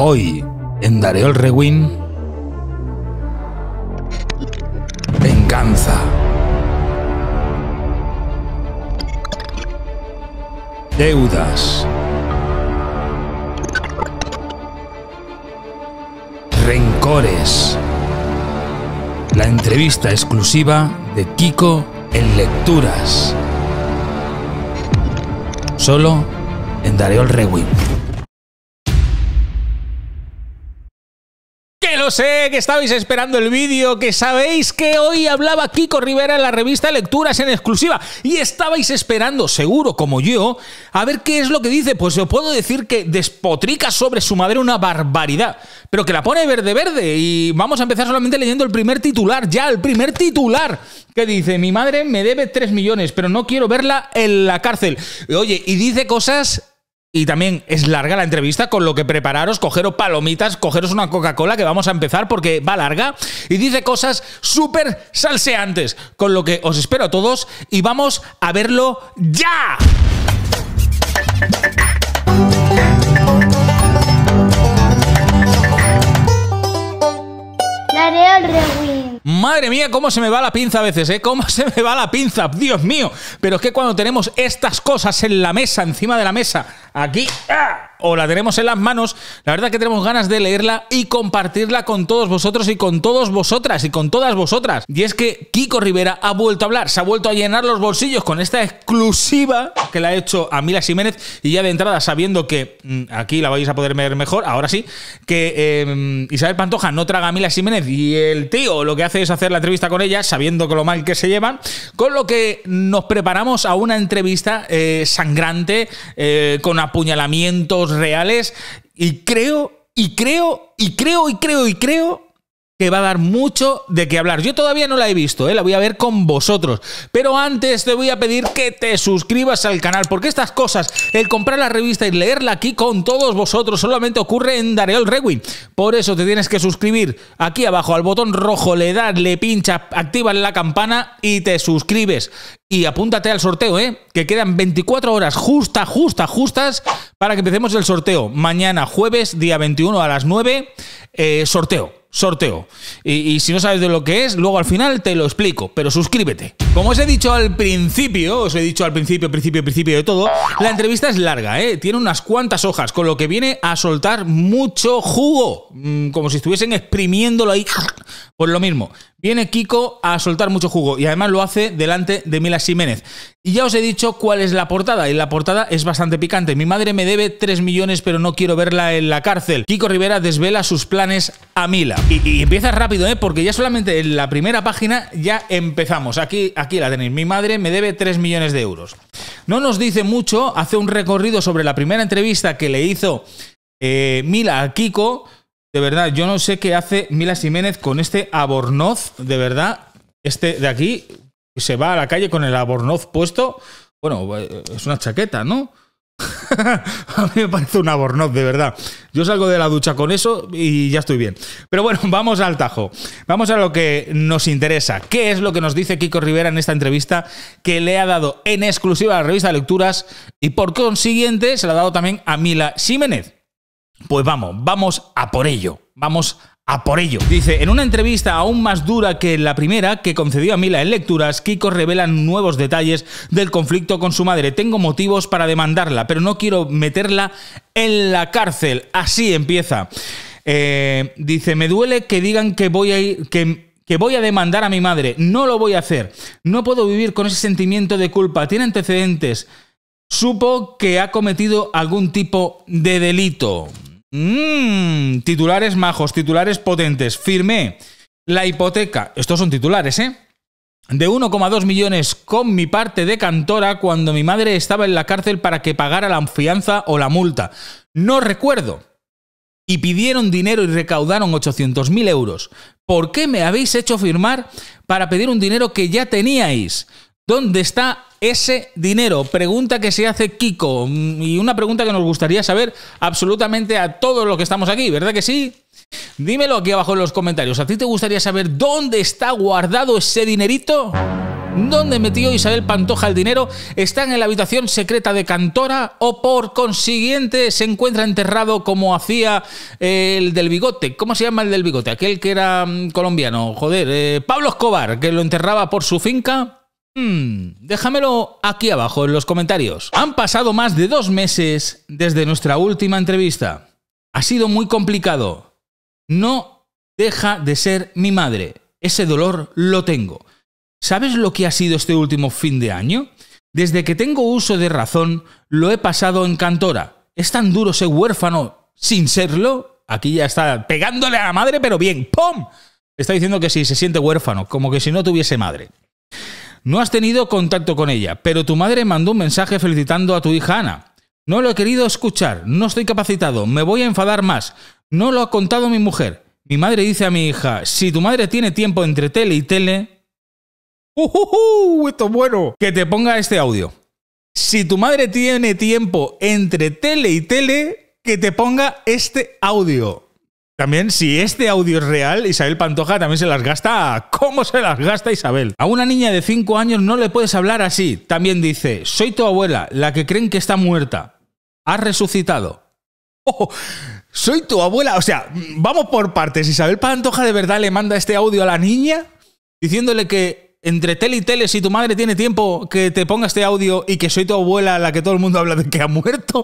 Hoy, en Dareol Rewind, venganza. Deudas. Rencores. La entrevista exclusiva de Kiko en lecturas. Solo en Dareol Rewind. sé que estabais esperando el vídeo, que sabéis que hoy hablaba Kiko Rivera en la revista Lecturas en exclusiva y estabais esperando, seguro como yo, a ver qué es lo que dice. Pues os puedo decir que despotrica sobre su madre una barbaridad, pero que la pone verde verde y vamos a empezar solamente leyendo el primer titular, ya el primer titular que dice, mi madre me debe 3 millones, pero no quiero verla en la cárcel. Oye, y dice cosas y también es larga la entrevista, con lo que prepararos, cogeros palomitas, cogeros una Coca-Cola, que vamos a empezar porque va larga y dice cosas súper salseantes, con lo que os espero a todos y vamos a verlo ya. Madre mía, cómo se me va la pinza a veces, ¿eh? Cómo se me va la pinza, Dios mío. Pero es que cuando tenemos estas cosas en la mesa, encima de la mesa, aquí ¡Ah! o la tenemos en las manos. La verdad que tenemos ganas de leerla y compartirla con todos vosotros y con todos vosotras y con todas vosotras. Y es que Kiko Rivera ha vuelto a hablar, se ha vuelto a llenar los bolsillos con esta exclusiva que la ha hecho a Mila Jiménez y ya de entrada sabiendo que mm, aquí la vais a poder ver mejor, ahora sí, que em, Isabel Pantoja no traga a Mila Jiménez y el tío lo que hace es hacer la entrevista con ella sabiendo que lo mal que se llevan, con lo que nos preparamos a una entrevista eh, sangrante, eh, con con apuñalamientos reales y creo, y creo, y creo, y creo, y creo que va a dar mucho de qué hablar. Yo todavía no la he visto, ¿eh? la voy a ver con vosotros. Pero antes te voy a pedir que te suscribas al canal, porque estas cosas, el comprar la revista y leerla aquí con todos vosotros, solamente ocurre en Dareol Rewind. Por eso te tienes que suscribir aquí abajo al botón rojo, le das, le pinchas, activas la campana y te suscribes. Y apúntate al sorteo, ¿eh? que quedan 24 horas justas, justas, justas, para que empecemos el sorteo. Mañana, jueves, día 21 a las 9, eh, sorteo sorteo. Y, si no sabes de lo que es, luego al final te lo explico, pero suscríbete. Como os he dicho al principio, os he dicho al principio, principio, principio de todo, la entrevista es larga, ¿eh? tiene unas cuantas hojas, con lo que viene a soltar mucho jugo, mm, como si estuviesen exprimiéndolo ahí pues lo mismo, viene Kiko a soltar mucho jugo y además lo hace delante de Mila Jiménez. Y ya os he dicho cuál es la portada y la portada es bastante picante. Mi madre me debe 3 millones pero no quiero verla en la cárcel. Kiko Rivera desvela sus planes a Mila. Y, empieza rápido, ¿eh? porque ya solamente en la primera página ya empezamos. Aquí, aquí la tenéis. Mi madre me debe 3 millones de euros. No nos dice mucho, hace un recorrido sobre la primera entrevista que le hizo eh, Mila a Kiko de verdad, yo no sé qué hace Mila Jiménez con este Abornoz, de verdad. Este de aquí se va a la calle con el Abornoz puesto. Bueno, eh, es una chaqueta, ¿no? a mí me parece un abornoz, de verdad. Yo salgo de la ducha con eso y ya estoy bien. Pero bueno, vamos al tajo. Vamos a lo que nos interesa. ¿Qué es lo que nos dice Kiko Rivera en esta entrevista que le ha dado en exclusiva a la revista Lecturas y por consiguiente se la ha dado también a Mila Jiménez? Pues vamos, vamos a por ello. Vamos a por ello. Dice, en una entrevista aún más dura que la primera que concedió a Mila en lecturas, Kiko revela nuevos detalles del conflicto con su madre. Tengo motivos para demandarla, pero no quiero meterla en la cárcel. Así empieza. Eh, dice, me duele que digan que voy a ir, que, que voy a demandar a mi madre. No lo voy a hacer. No puedo vivir con ese sentimiento de culpa. Tiene antecedentes. Supo que ha cometido algún tipo de delito. Mmm, titulares majos, titulares potentes. Firmé la hipoteca. Estos son titulares, ¿eh? De 1,2 millones con mi parte de cantora cuando mi madre estaba en la cárcel para que pagara la fianza o la multa. No recuerdo. Y pidieron dinero y recaudaron 800.000 euros. ¿Por qué me habéis hecho firmar para pedir un dinero que ya teníais? ¿Dónde está ese dinero? Pregunta que se hace Kiko mm, y una pregunta que nos gustaría saber absolutamente a todos los que estamos aquí, ¿verdad que sí? Dímelo aquí abajo en los comentarios. ¿A ti te gustaría saber dónde está guardado ese dinerito? ¿Dónde metió Isabel Pantoja el dinero? ¿Está en la habitación secreta de Cantora o por consiguiente se encuentra enterrado como hacía eh, el del bigote? ¿Cómo se llama el del bigote? Aquel que era mm, colombiano, joder, eh, Pablo Escobar, que lo enterraba por su finca Hmm, déjamelo aquí abajo en los comentarios. Han pasado más de dos meses desde nuestra última entrevista. Ha sido muy complicado. No deja de ser mi madre. Ese dolor lo tengo. ¿Sabes lo que ha sido este último fin de año? Desde que tengo uso de razón, lo he pasado en cantora. ¿Es tan duro ser huérfano sin serlo? Aquí ya está pegándole a la madre, pero bien. ¡Pum! Está diciendo que si sí, se siente huérfano, como que si no tuviese madre. No has tenido contacto con ella, pero tu madre mandó un mensaje felicitando a tu hija Ana. No lo he querido escuchar, no estoy capacitado, me voy a enfadar más. No lo ha contado mi mujer. Mi madre dice a mi hija, si tu madre tiene tiempo entre tele y tele... ¡Uh, uh, uh! esto es bueno! Que te ponga este audio. Si tu madre tiene tiempo entre tele y tele, que te ponga este audio. También, si este audio es real, Isabel Pantoja también se las gasta. ¿Cómo se las gasta Isabel? A una niña de 5 años no le puedes hablar así. También dice, soy tu abuela, la que creen que está muerta. ha resucitado. ¡Oh! soy tu abuela. O sea, vamos por partes. Isabel Pantoja de verdad le manda este audio a la niña diciéndole que entre tele y tele, si tu madre tiene tiempo, que te ponga este audio y que soy tu abuela, la que todo el mundo habla de que ha muerto.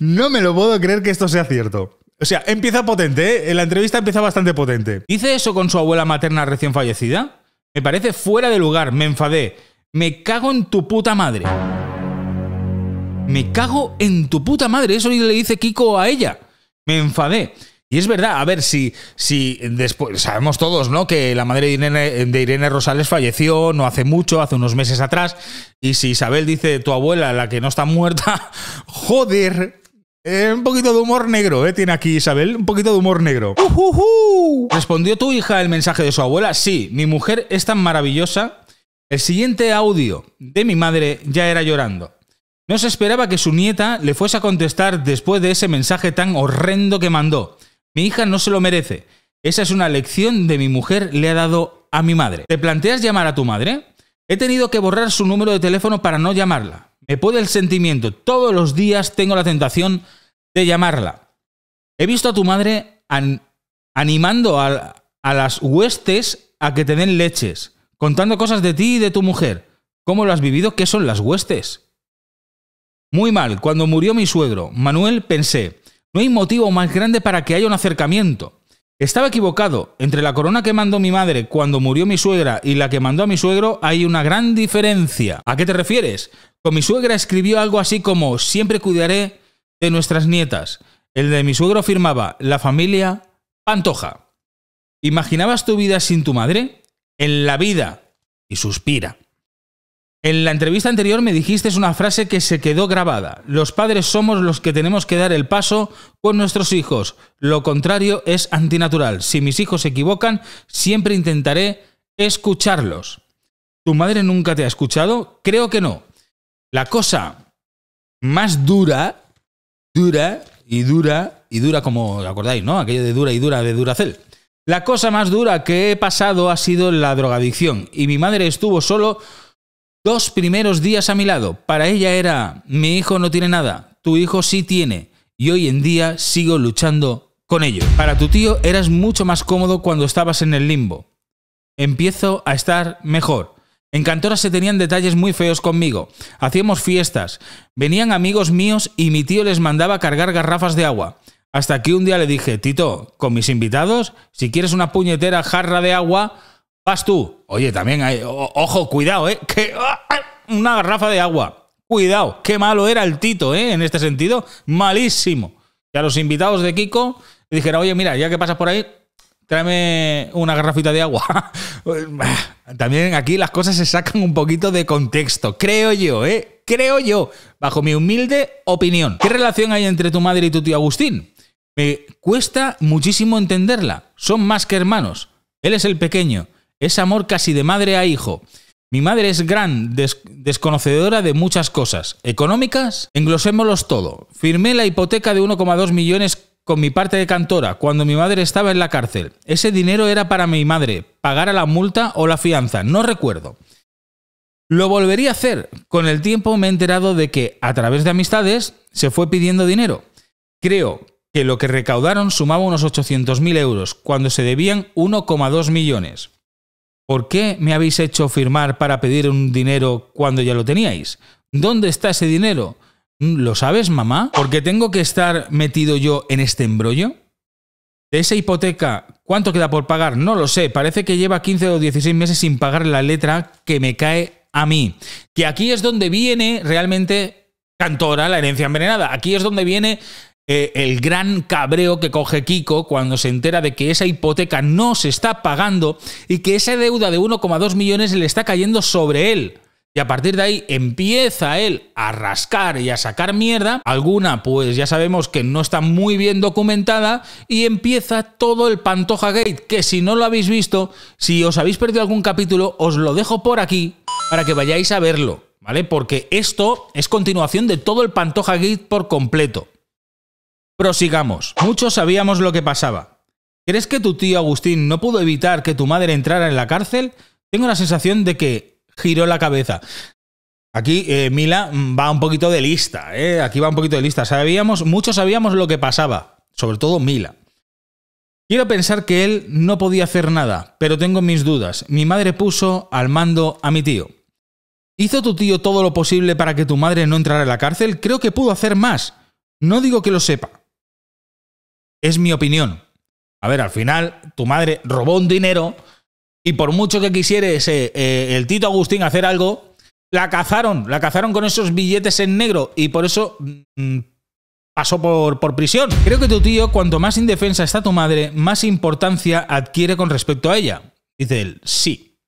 No me lo puedo creer que esto sea cierto. O sea, empieza potente, ¿eh? La entrevista empieza bastante potente. Hice eso con su abuela materna recién fallecida. Me parece fuera de lugar, me enfadé. Me cago en tu puta madre. Me cago en tu puta madre. Eso le dice Kiko a ella. Me enfadé. Y es verdad, a ver, si, si después, sabemos todos, ¿no? Que la madre de Irene, de Irene, Rosales falleció no hace mucho, hace unos meses atrás. Y si Isabel dice, tu abuela, la que no está muerta, joder, eh, un poquito de humor negro, ¿eh? Tiene aquí Isabel, un poquito de humor negro. ¡Uh, uh, uh! ¿Respondió tu hija el mensaje de su abuela? Sí, mi mujer es tan maravillosa. El siguiente audio de mi madre ya era llorando. No se esperaba que su nieta le fuese a contestar después de ese mensaje tan horrendo que mandó. Mi hija no se lo merece. Esa es una lección de mi mujer le ha dado a mi madre. ¿Te planteas llamar a tu madre? He tenido que borrar su número de teléfono para no llamarla. Me puede el sentimiento. Todos los días tengo la tentación de llamarla. He visto a tu madre animando a, a las huestes a que te den leches, contando cosas de ti y de tu mujer. ¿Cómo lo has vivido? ¿Qué son las huestes? Muy mal, cuando murió mi suegro, Manuel, pensé, no hay motivo más grande para que haya un acercamiento. Estaba equivocado. Entre la corona que mandó mi madre cuando murió mi suegra y la que mandó a mi suegro hay una gran diferencia. ¿A qué te refieres? Con mi suegra escribió algo así como siempre cuidaré de nuestras nietas. El de mi suegro firmaba la familia Pantoja. ¿Imaginabas tu vida sin tu madre? En la vida. Y suspira. En la entrevista anterior me dijiste una frase que se quedó grabada. Los padres somos los que tenemos que dar el paso con nuestros hijos. Lo contrario es antinatural. Si mis hijos se equivocan, siempre intentaré escucharlos. ¿Tu madre nunca te ha escuchado? Creo que no. La cosa más dura, dura y dura y dura como, ¿acordáis, no? Aquello de dura y dura de Duracel. La cosa más dura que he pasado ha sido la drogadicción y mi madre estuvo solo dos primeros días a mi lado. Para ella era, mi hijo no tiene nada, tu hijo sí tiene. Y hoy en día sigo luchando con ello. Para tu tío eras mucho más cómodo cuando estabas en el limbo. Empiezo a estar mejor. En Cantora se tenían detalles muy feos conmigo. Hacíamos fiestas. Venían amigos míos y mi tío les mandaba cargar garrafas de agua. Hasta que un día le dije, Tito, con mis invitados, si quieres una puñetera jarra de agua, Vas tú. Oye, también hay. ojo, cuidado, ¿eh? Que. Ah, una garrafa de agua. Cuidado. Qué malo era el Tito, ¿eh? En este sentido. Malísimo. Y a los invitados de Kiko le dijera, oye, mira, ya que pasas por ahí, tráeme una garrafita de agua. También aquí las cosas se sacan un poquito de contexto, creo yo, ¿eh? Creo yo, bajo mi humilde opinión. ¿Qué relación hay entre tu madre y tu tío Agustín? Me cuesta muchísimo entenderla. Son más que hermanos. Él es el pequeño es amor casi de madre a hijo. Mi madre es gran desconocedora de muchas cosas. ¿Económicas? Englosémoslos todo. Firmé la hipoteca de 1,2 millones con mi parte de cantora cuando mi madre estaba en la cárcel. Ese dinero era para mi madre, pagar a la multa o la fianza, no recuerdo. Lo volvería a hacer. Con el tiempo me he enterado de que, a través de amistades, se fue pidiendo dinero. Creo que lo que recaudaron sumaba unos 800.000 euros, cuando se debían 1,2 millones. ¿Por qué me habéis hecho firmar para pedir un dinero cuando ya lo teníais? ¿Dónde está ese dinero? Mm, ¿Lo sabes, mamá? ¿Por qué tengo que estar metido yo en este embrollo? De esa hipoteca, ¿cuánto queda por pagar? No lo sé, parece que lleva 15 o 16 meses sin pagar la letra que me cae a mí. Que aquí es donde viene realmente Cantora, la herencia envenenada. Aquí es donde viene eh, el gran cabreo que coge Kiko cuando se entera de que esa hipoteca no se está pagando y que esa deuda de 1,2 millones le está cayendo sobre él. Y a partir de ahí empieza él a rascar y a sacar mierda, alguna pues ya sabemos que no está muy bien documentada, y empieza todo el Pantoja Gate, que si no lo habéis visto, si os habéis perdido algún capítulo, os lo dejo por aquí para que vayáis a verlo, ¿vale? Porque esto es continuación de todo el Pantoja Gate por completo. Prosigamos. Muchos sabíamos lo que pasaba. ¿Crees que tu tío Agustín no pudo evitar que tu madre entrara en la cárcel? Tengo la sensación de que giró la cabeza. Aquí eh, Mila mm, va un poquito de lista, eh. Aquí va un poquito de lista. Sabíamos, muchos sabíamos lo que pasaba, sobre todo Mila. Quiero pensar que él no podía hacer nada, pero tengo mis dudas. Mi madre puso al mando a mi tío. ¿Hizo tu tío todo lo posible para que tu madre no entrara en la cárcel? Creo que pudo hacer más. No digo que lo sepa, es mi opinión. A ver, al final tu madre robó un dinero y por mucho que quisiera eh, el Tito Agustín hacer algo, la cazaron, la cazaron con esos billetes en negro y por eso mm, mm, pasó por, por prisión. Creo que tu tío, cuanto más indefensa está tu madre, más importancia adquiere con respecto a ella. Dice él, sí.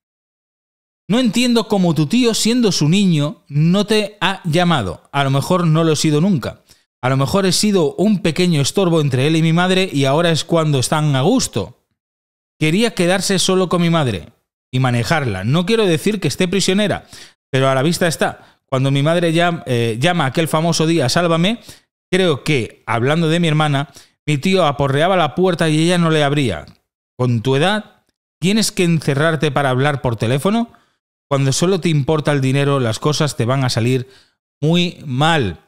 No entiendo cómo tu tío, siendo su niño, no te ha llamado. A lo mejor no lo he sido nunca. A lo mejor he sido un pequeño estorbo entre él y mi madre y ahora es cuando están a gusto. Quería quedarse solo con mi madre y manejarla. No quiero decir que esté prisionera, pero a la vista está. Cuando mi madre eh, llama, aquel famoso día Sálvame, creo que, hablando de mi hermana, mi tío aporreaba la puerta y ella no le abría. Con tu edad, ¿tienes que encerrarte para hablar por teléfono? Cuando solo te importa el dinero, las cosas te van a salir muy mal.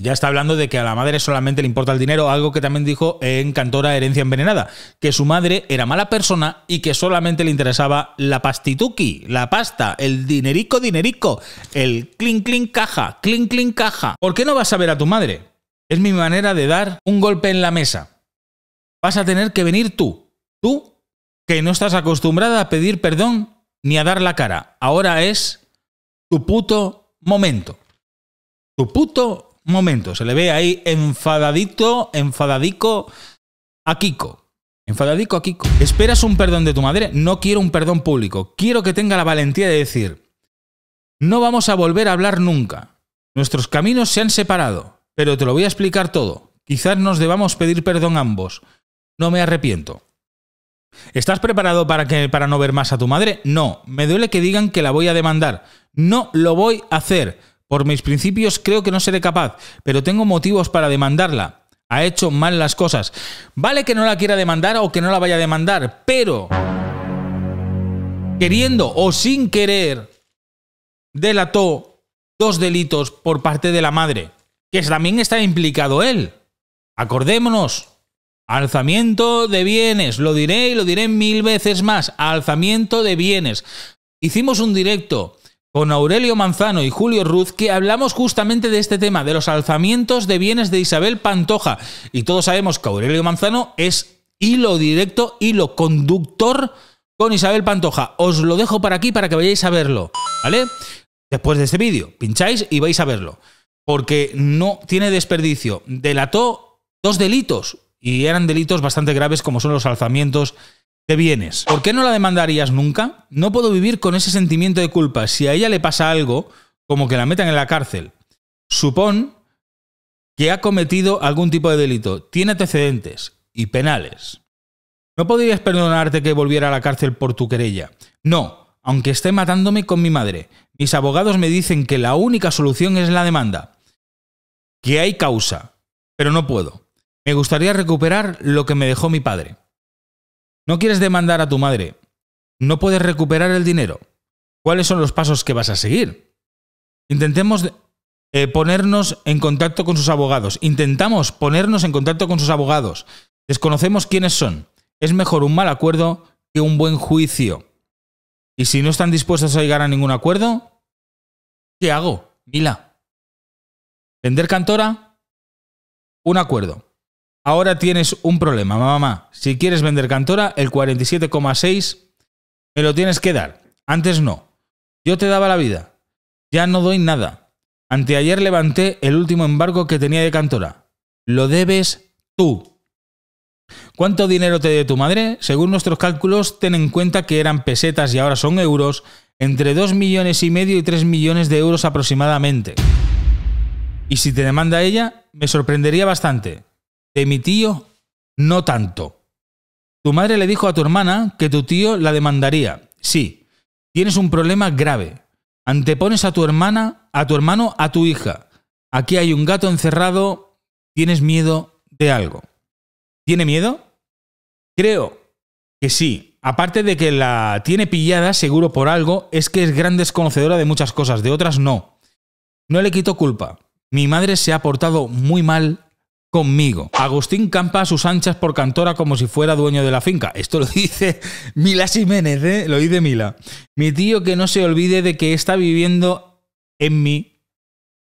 Ya está hablando de que a la madre solamente le importa el dinero, algo que también dijo en Cantora Herencia Envenenada, que su madre era mala persona y que solamente le interesaba la pastituki, la pasta, el dinerico, dinerico, el clink, clink, caja, clink, clink, caja. ¿Por qué no vas a ver a tu madre? Es mi manera de dar un golpe en la mesa. Vas a tener que venir tú, tú, que no estás acostumbrada a pedir perdón ni a dar la cara. Ahora es tu puto momento. Tu puto un momento, se le ve ahí enfadadito, enfadadico a Kiko. Enfadadico a Kiko. ¿Esperas un perdón de tu madre? No quiero un perdón público. Quiero que tenga la valentía de decir, no vamos a volver a hablar nunca. Nuestros caminos se han separado, pero te lo voy a explicar todo. Quizás nos debamos pedir perdón ambos. No me arrepiento. ¿Estás preparado para, que, para no ver más a tu madre? No, me duele que digan que la voy a demandar. No lo voy a hacer. Por mis principios creo que no seré capaz, pero tengo motivos para demandarla. Ha hecho mal las cosas. Vale que no la quiera demandar o que no la vaya a demandar, pero queriendo o sin querer delató dos delitos por parte de la madre, que también está implicado él. Acordémonos. Alzamiento de bienes, lo diré y lo diré mil veces más, alzamiento de bienes. Hicimos un directo con Aurelio Manzano y Julio Ruz, que hablamos justamente de este tema, de los alzamientos de bienes de Isabel Pantoja. Y todos sabemos que Aurelio Manzano es hilo directo, hilo conductor con Isabel Pantoja. Os lo dejo para aquí para que vayáis a verlo, ¿vale? Después de este vídeo, pincháis y vais a verlo. Porque no tiene desperdicio. Delató dos delitos y eran delitos bastante graves como son los alzamientos vienes. ¿Por qué no la demandarías nunca? No puedo vivir con ese sentimiento de culpa. Si a ella le pasa algo, como que la metan en la cárcel. Supón que ha cometido algún tipo de delito, tiene antecedentes y penales. No podrías perdonarte que volviera a la cárcel por tu querella. No, aunque esté matándome con mi madre. Mis abogados me dicen que la única solución es la demanda. Que hay causa, pero no puedo. Me gustaría recuperar lo que me dejó mi padre. No quieres demandar a tu madre. No puedes recuperar el dinero. ¿Cuáles son los pasos que vas a seguir? Intentemos eh, ponernos en contacto con sus abogados. Intentamos ponernos en contacto con sus abogados. Desconocemos quiénes son. Es mejor un mal acuerdo que un buen juicio. Y si no están dispuestos a llegar a ningún acuerdo, ¿qué hago, Mila? ¿Vender cantora? Un acuerdo. Ahora tienes un problema, mamá. Si quieres vender Cantora, el 47,6 me lo tienes que dar. Antes no. Yo te daba la vida. Ya no doy nada. Anteayer levanté el último embargo que tenía de Cantora. Lo debes tú. ¿Cuánto dinero te dé tu madre? Según nuestros cálculos, ten en cuenta que eran pesetas y ahora son euros, entre 2 millones y medio y 3 millones de euros aproximadamente. Y si te demanda ella, me sorprendería bastante de mi tío no tanto. Tu madre le dijo a tu hermana que tu tío la demandaría. Sí, tienes un problema grave. Antepones a tu hermana, a tu hermano, a tu hija. Aquí hay un gato encerrado, tienes miedo de algo. ¿Tiene miedo? Creo que sí. Aparte de que la tiene pillada, seguro por algo, es que es gran desconocedora de muchas cosas, de otras no. No le quito culpa. Mi madre se ha portado muy mal conmigo. Agustín campa a sus anchas por cantora como si fuera dueño de la finca. Esto lo dice Mila Jiménez, ¿eh? lo dice Mila. Mi tío que no se olvide de que está viviendo en mi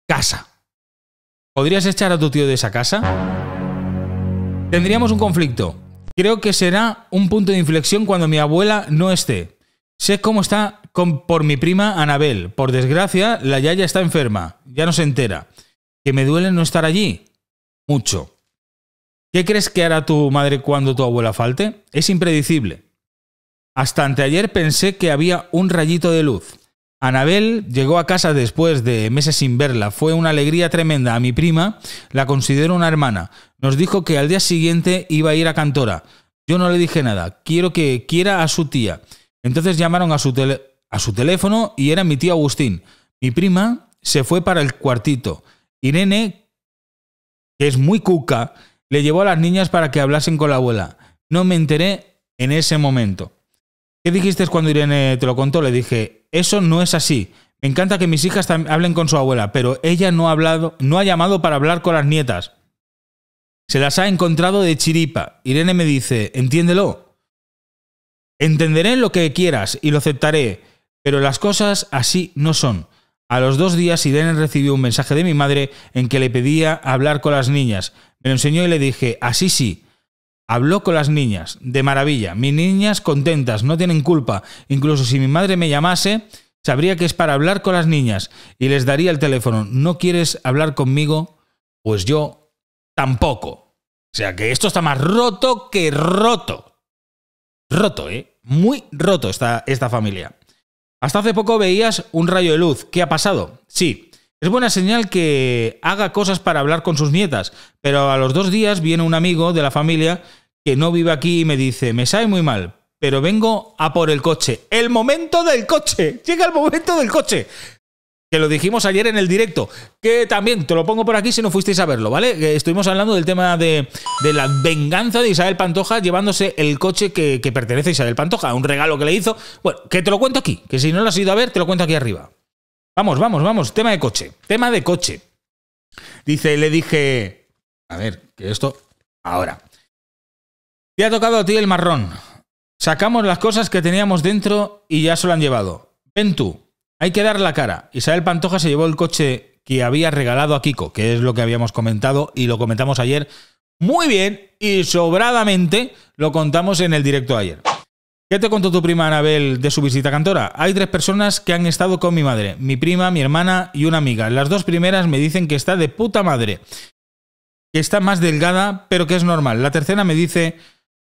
casa. ¿Podrías echar a tu tío de esa casa? Tendríamos un conflicto. Creo que será un punto de inflexión cuando mi abuela no esté. Sé cómo está con, por mi prima Anabel. Por desgracia, la Yaya está enferma. Ya no se entera. Que me duele no estar allí mucho. ¿Qué crees que hará tu madre cuando tu abuela falte? Es impredecible. Hasta anteayer pensé que había un rayito de luz. Anabel llegó a casa después de meses sin verla. Fue una alegría tremenda. A mi prima la considero una hermana. Nos dijo que al día siguiente iba a ir a Cantora. Yo no le dije nada. Quiero que quiera a su tía. Entonces llamaron a su, a su teléfono y era mi tío Agustín. Mi prima se fue para el cuartito. Irene que es muy cuca, le llevó a las niñas para que hablasen con la abuela. No me enteré en ese momento. ¿Qué dijiste cuando Irene te lo contó? Le dije, eso no es así. Me encanta que mis hijas hablen con su abuela, pero ella no ha, hablado, no ha llamado para hablar con las nietas. Se las ha encontrado de chiripa. Irene me dice, entiéndelo. Entenderé lo que quieras y lo aceptaré, pero las cosas así no son. A los dos días, Irene recibió un mensaje de mi madre en que le pedía hablar con las niñas. Me lo enseñó y le dije, así sí. Habló con las niñas, de maravilla. Mis niñas contentas, no tienen culpa. Incluso si mi madre me llamase, sabría que es para hablar con las niñas y les daría el teléfono. ¿No quieres hablar conmigo? Pues yo tampoco. O sea que esto está más roto que roto. Roto, ¿eh? Muy roto está esta familia. Hasta hace poco veías un rayo de luz. ¿Qué ha pasado? Sí, es buena señal que haga cosas para hablar con sus nietas, pero a los dos días viene un amigo de la familia que no vive aquí y me dice, me sabe muy mal, pero vengo a por el coche. El momento del coche. Llega el momento del coche que lo dijimos ayer en el directo, que también te lo pongo por aquí si no fuisteis a verlo, ¿vale? Estuvimos hablando del tema de, de la venganza de Isabel Pantoja llevándose el coche que, que, pertenece a Isabel Pantoja, un regalo que le hizo. Bueno, que te lo cuento aquí, que si no lo has ido a ver, te lo cuento aquí arriba. Vamos, vamos, vamos, tema de coche, tema de coche. Dice, le dije, a ver, que esto, ahora. Te ha tocado a ti el marrón. Sacamos las cosas que teníamos dentro y ya se lo han llevado. Ven tú, hay que dar la cara. Isabel Pantoja se llevó el coche que había regalado a Kiko, que es lo que habíamos comentado y lo comentamos ayer muy bien y sobradamente lo contamos en el directo ayer. ¿Qué te contó tu prima Anabel de su visita a Cantora? Hay tres personas que han estado con mi madre, mi prima, mi hermana y una amiga. Las dos primeras me dicen que está de puta madre, que está más delgada, pero que es normal. La tercera me dice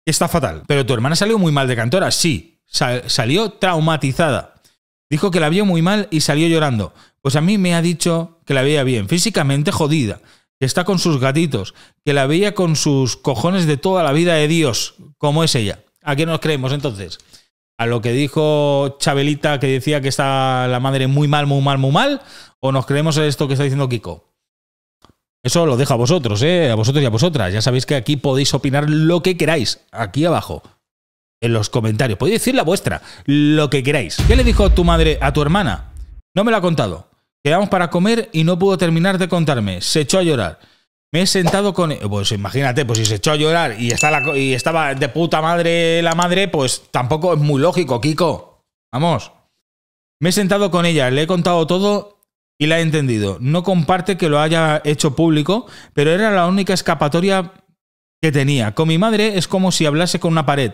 que está fatal. Pero tu hermana salió muy mal de Cantora, sí, salió traumatizada. Dijo que la vio muy mal y salió llorando. Pues a mí me ha dicho que la veía bien, físicamente jodida, que está con sus gatitos, que la veía con sus cojones de toda la vida de Dios, como es ella. ¿A qué nos creemos entonces? a lo que dijo Chabelita que decía que está la madre muy mal, muy mal, muy mal, o nos creemos esto que está diciendo Kiko. Eso lo dejo a vosotros, ¿eh? a vosotros y a vosotras. Ya sabéis que aquí podéis opinar lo que queráis, aquí abajo en los comentarios. Podéis decir la vuestra, lo que queráis. ¿Qué le dijo tu madre a tu hermana? No me lo ha contado. Quedamos para comer y no pudo terminar de contarme. Se echó a llorar. Me he sentado con... E-, pues imagínate, pues si se echó a llorar y, está la, y estaba de puta madre la madre, pues tampoco es muy lógico, Kiko. Vamos. Me he sentado con ella, le he contado todo y la he entendido. No comparte que lo haya hecho público, pero era la única escapatoria que tenía. Con mi madre es como si hablase con una pared.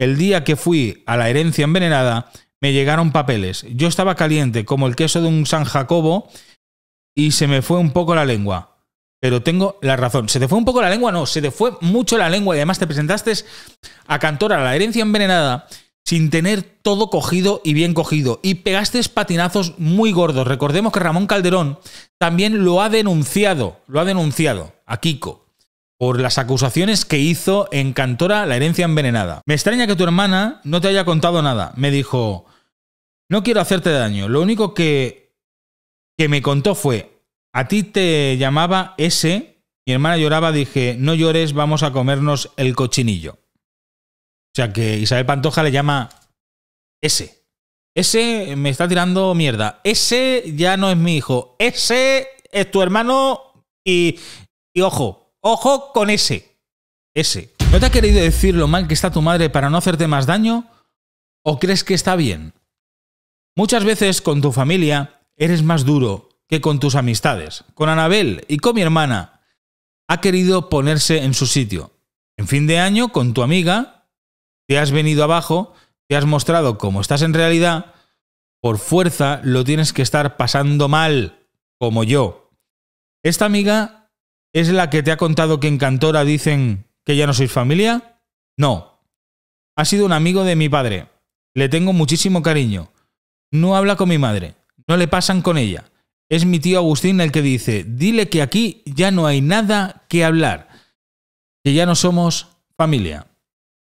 El día que fui a la herencia envenenada, me llegaron papeles. Yo estaba caliente como el queso de un San Jacobo y se me fue un poco la lengua. Pero tengo la razón. ¿Se te fue un poco la lengua? No, se te fue mucho la lengua y además te presentaste a Cantora, a la herencia envenenada, sin tener todo cogido y bien cogido. Y pegaste patinazos muy gordos. Recordemos que Ramón Calderón también lo ha denunciado, lo ha denunciado a Kiko por las acusaciones que hizo en Cantora la herencia envenenada. Me extraña que tu hermana no te haya contado nada. Me dijo, no quiero hacerte daño. Lo único que, que me contó fue, a ti te llamaba ese, mi hermana lloraba, dije, no llores, vamos a comernos el cochinillo. O sea que Isabel Pantoja le llama ese. Ese me está tirando mierda. Ese ya no es mi hijo. Ese es tu hermano y, y ojo, Ojo con ese. Ese. ¿No te ha querido decir lo mal que está tu madre para no hacerte más daño? ¿O crees que está bien? Muchas veces con tu familia eres más duro que con tus amistades. Con Anabel y con mi hermana ha querido ponerse en su sitio. En fin de año, con tu amiga, te has venido abajo, te has mostrado cómo estás en realidad, por fuerza lo tienes que estar pasando mal, como yo. Esta amiga ¿Es la que te ha contado que en Cantora dicen que ya no sois familia? No. Ha sido un amigo de mi padre. Le tengo muchísimo cariño. No habla con mi madre. No le pasan con ella. Es mi tío Agustín el que dice, dile que aquí ya no hay nada que hablar. Que ya no somos familia.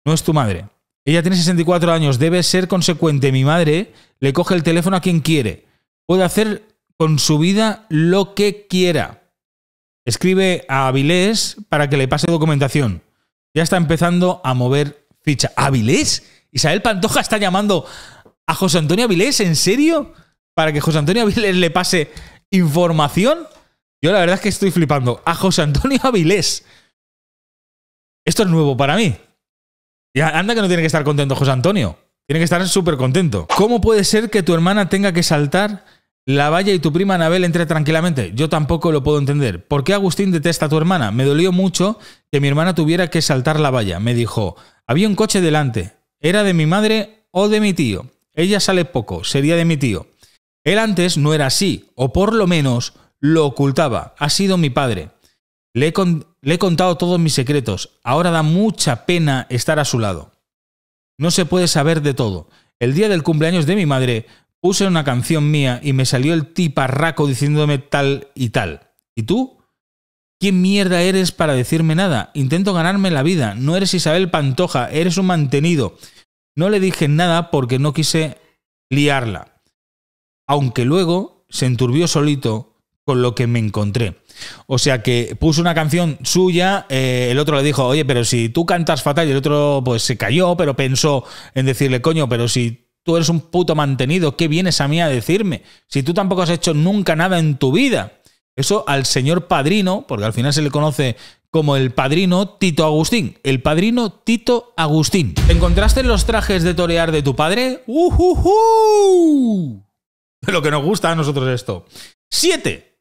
No es tu madre. Ella tiene 64 años, debe ser consecuente. Mi madre le coge el teléfono a quien quiere. Puede hacer con su vida lo que quiera. Escribe a Avilés para que le pase documentación. Ya está empezando a mover ficha. ¿Avilés? ¿Isabel Pantoja está llamando a José Antonio Avilés? ¿En serio? ¿Para que José Antonio Avilés le pase información? Yo la verdad es que estoy flipando. A José Antonio Avilés. Esto es nuevo para mí. Y anda que no tiene que estar contento José Antonio. Tiene que estar súper contento. ¿Cómo puede ser que tu hermana tenga que saltar la Valla y tu prima Anabel entre tranquilamente. Yo tampoco lo puedo entender. ¿Por qué Agustín detesta a tu hermana? Me dolió mucho que mi hermana tuviera que saltar la valla. Me dijo, había un coche delante. Era de mi madre o de mi tío. Ella sale poco, sería de mi tío. Él antes no era así, o por lo menos lo ocultaba. Ha sido mi padre. le he contado todos mis secretos. Ahora da mucha pena estar a su lado. No se puede saber de todo. El día del cumpleaños de mi madre puse una canción mía y me salió el tiparraco diciéndome tal y tal. ¿Y tú? ¿Quién mierda eres para decirme nada? Intento ganarme la vida. No eres Isabel Pantoja, eres un mantenido. No le dije nada porque no quise liarla. Aunque luego se enturbió solito con lo que me encontré. O sea que puso una canción suya, eh, el otro le dijo, oye, pero si tú cantas fatal, y el otro pues se cayó, pero pensó en decirle, coño, pero si tú eres un puto mantenido, ¿qué vienes a mí a decirme? Si tú tampoco has hecho nunca nada en tu vida. Eso al señor padrino, porque al final se le conoce como el padrino Tito Agustín. El padrino Tito Agustín. ¿Te encontraste en los trajes de torear de tu padre? ¡Uh, Lo que nos gusta a nosotros esto. 7.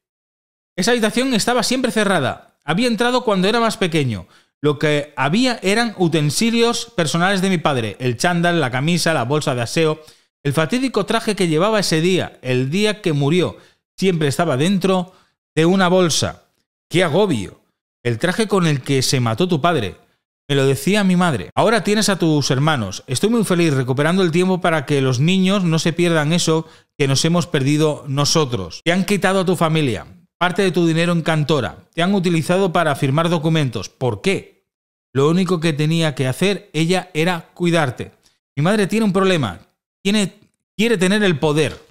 Esa habitación estaba siempre cerrada. Había entrado cuando era más pequeño. Lo que había eran utensilios personales de mi padre, el chándal, la camisa, la bolsa de aseo, el fatídico traje que llevaba ese día, el día que murió, siempre estaba dentro de una bolsa. ¡Qué agobio! El traje con el que se mató tu padre. Me lo decía mi madre. Ahora tienes a tus hermanos. Estoy muy feliz recuperando el tiempo para que los niños no se pierdan eso que nos hemos perdido nosotros. Te han quitado a tu familia parte de tu dinero en Cantora. Te han utilizado para firmar documentos. ¿Por qué? Lo único que tenía que hacer ella era cuidarte. Mi madre tiene un problema. Tiene, quiere tener el poder.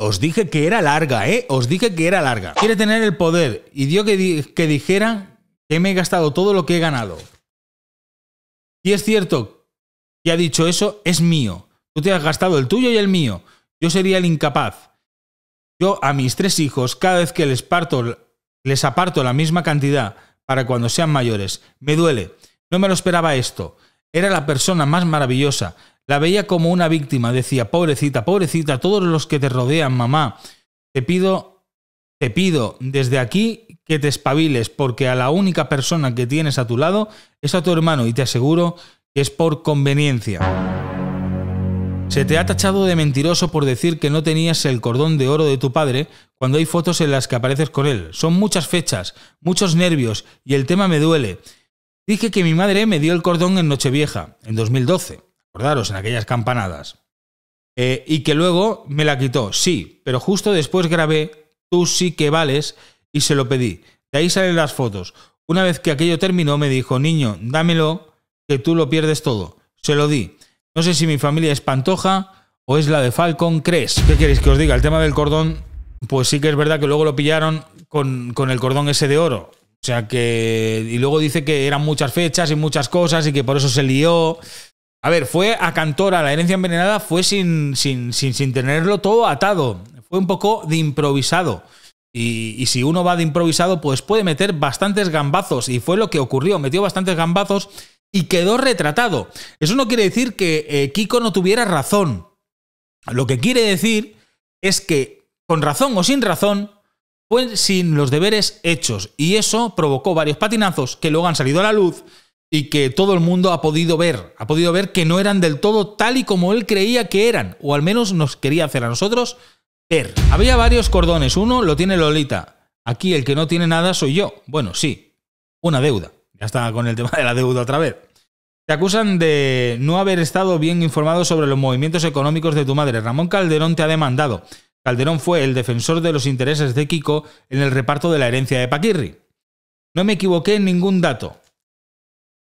Os dije que era larga, ¿eh? Os dije que era larga. Quiere tener el poder. Y dio que, dijera que me he gastado todo lo que he ganado. Y es cierto que ha dicho eso, es mío. Tú te has gastado el tuyo y el mío. Yo sería el incapaz. Yo a mis tres hijos, cada vez que les, parto, les aparto la misma cantidad para cuando sean mayores, me duele. No me lo esperaba esto. Era la persona más maravillosa. La veía como una víctima. Decía, pobrecita, pobrecita, todos los que te rodean, mamá. Te pido, te pido desde aquí que te espabiles, porque a la única persona que tienes a tu lado es a tu hermano y te aseguro que es por conveniencia. Se te ha tachado de mentiroso por decir que no tenías el cordón de oro de tu padre cuando hay fotos en las que apareces con él. Son muchas fechas, muchos nervios y el tema me duele. Dije que mi madre me dio el cordón en Nochevieja, en 2012. Acordaros, en aquellas campanadas. Eh, y que luego me la quitó, sí, pero justo después grabé Tú sí que vales y se lo pedí. De ahí salen las fotos. Una vez que aquello terminó me dijo, niño, dámelo, que tú lo pierdes todo. Se lo di. No sé si mi familia es Pantoja o es la de Falcon Cres. ¿Qué queréis que os diga? El tema del cordón, pues sí que es verdad que luego lo pillaron con, el cordón ese de oro. O sea que. Y luego dice que eran muchas fechas y muchas cosas y que por eso se lió. A ver, fue a Cantora, la herencia envenenada fue sin, sin, sin, sin tenerlo todo atado. Fue un poco de improvisado. Y, y, si uno va de improvisado, pues puede meter bastantes gambazos. Y fue lo que ocurrió. Metió bastantes gambazos y quedó retratado. Eso no quiere decir que eh, Kiko no tuviera razón. Lo que quiere decir es que, con razón o sin razón, fue sin los deberes hechos. Y eso provocó varios patinazos que luego han salido a la luz y que todo el mundo ha podido ver. Ha podido ver que no eran del todo tal y como él creía que eran, o al menos nos quería hacer a nosotros ver. Había varios cordones. Uno lo tiene Lolita. Aquí el que no tiene nada soy yo. Bueno, sí, una deuda. Ya está con el tema de la deuda otra vez. Te acusan de no haber estado bien informado sobre los movimientos económicos de tu madre. Ramón Calderón te ha demandado. Calderón fue el defensor de los intereses de Kiko en el reparto de la herencia de Paquirri. No me equivoqué en ningún dato.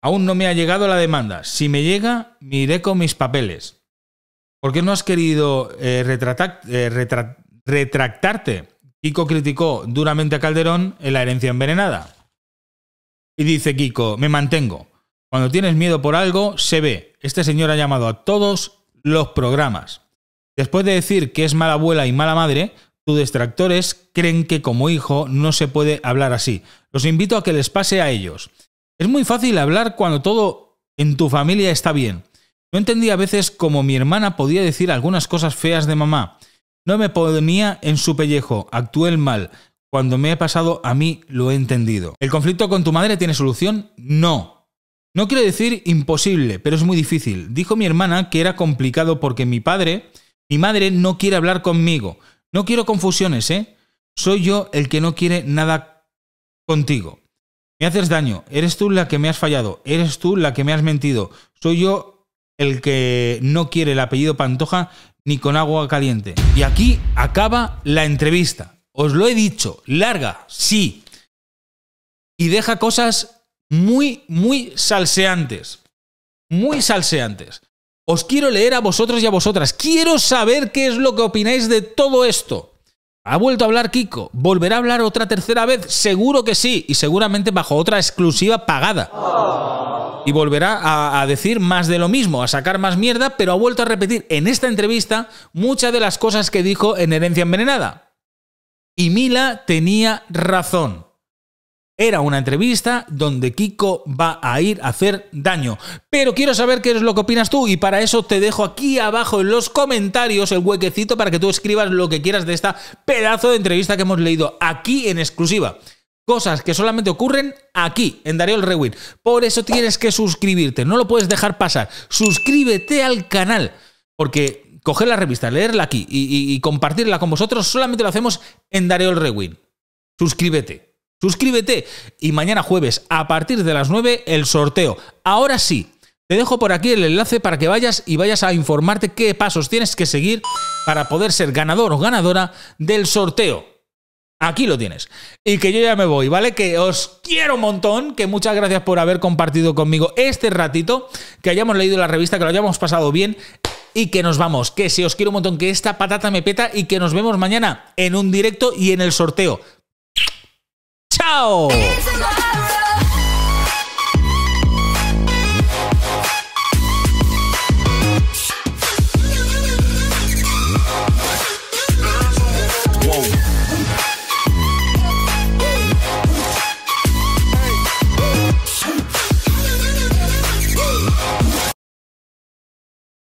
Aún no me ha llegado la demanda. Si me llega, miré con mis papeles. ¿Por qué no has querido eh, eh, retractarte? Kiko criticó duramente a Calderón en la herencia envenenada. Y dice Kiko, me mantengo. Cuando tienes miedo por algo, se ve. Este señor ha llamado a todos los programas. Después de decir que es mala abuela y mala madre, tus distractores creen que como hijo no se puede hablar así. Los invito a que les pase a ellos. Es muy fácil hablar cuando todo en tu familia está bien. No entendía a veces cómo mi hermana podía decir algunas cosas feas de mamá. No me ponía en su pellejo, actué el mal, cuando me he pasado a mí lo he entendido. ¿El conflicto con tu madre tiene solución? No. No quiero decir imposible, pero es muy difícil. Dijo mi hermana que era complicado porque mi padre, mi madre no quiere hablar conmigo. No quiero confusiones, ¿eh? Soy yo el que no quiere nada contigo. Me haces daño, eres tú la que me has fallado, eres tú la que me has mentido. Soy yo el que no quiere el apellido Pantoja ni con agua caliente. Y aquí acaba la entrevista. Os lo he dicho, larga, sí. Y deja cosas muy, muy salseantes. Muy salseantes. Os quiero leer a vosotros y a vosotras. Quiero saber qué es lo que opináis de todo esto. ¿Ha vuelto a hablar Kiko? ¿Volverá a hablar otra tercera vez? Seguro que sí, y seguramente bajo otra exclusiva pagada. Y volverá a, decir más de lo mismo, a sacar más mierda, pero ha vuelto a repetir en esta entrevista muchas de las cosas que dijo en Herencia Envenenada. Y Mila tenía razón. Era una entrevista donde Kiko va a ir a hacer daño. Pero quiero saber qué es lo que opinas tú y para eso te dejo aquí abajo en los comentarios el huequecito para que tú escribas lo que quieras de esta pedazo de entrevista que hemos leído aquí en exclusiva. Cosas que solamente ocurren aquí, en Darío el Rewind. Por eso tienes que suscribirte, no lo puedes dejar pasar. Suscríbete al canal, porque coger la revista, leerla aquí y, compartirla con vosotros, solamente lo hacemos en Darío Suscríbete. Suscríbete y mañana jueves a partir de las 9 el sorteo. Ahora sí, te dejo por aquí el enlace para que vayas y vayas a informarte qué pasos tienes que seguir para poder ser ganador o ganadora del sorteo. Aquí lo tienes. Y que yo ya me voy, ¿vale? Que os quiero un montón, que muchas gracias por haber compartido conmigo este ratito, que hayamos leído la revista, que lo hayamos pasado bien y que nos vamos. Que si os quiero un montón, que esta patata me peta y que nos vemos mañana en un directo y en el sorteo. ¡Chao!